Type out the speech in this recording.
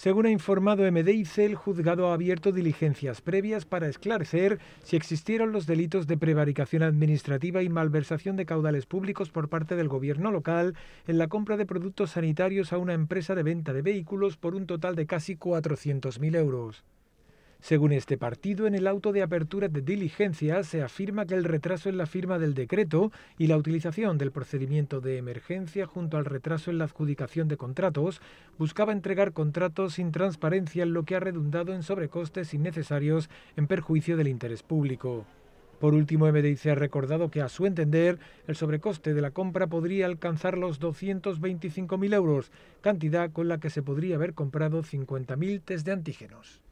Según ha informado MDIC, el juzgado ha abierto diligencias previas para esclarecer si existieron los delitos de prevaricación administrativa y malversación de caudales públicos por parte del gobierno local en la compra de productos sanitarios a una empresa de venta de vehículos por un total de casi 400.000 euros. Según este partido, en el auto de apertura de diligencia se afirma que el retraso en la firma del decreto y la utilización del procedimiento de emergencia junto al retraso en la adjudicación de contratos buscaba entregar contratos sin transparencia, lo que ha redundado en sobrecostes innecesarios en perjuicio del interés público. Por último, MDIC ha recordado que, a su entender, el sobrecoste de la compra podría alcanzar los 225.000 euros, cantidad con la que se podría haber comprado 50.000 test de antígenos.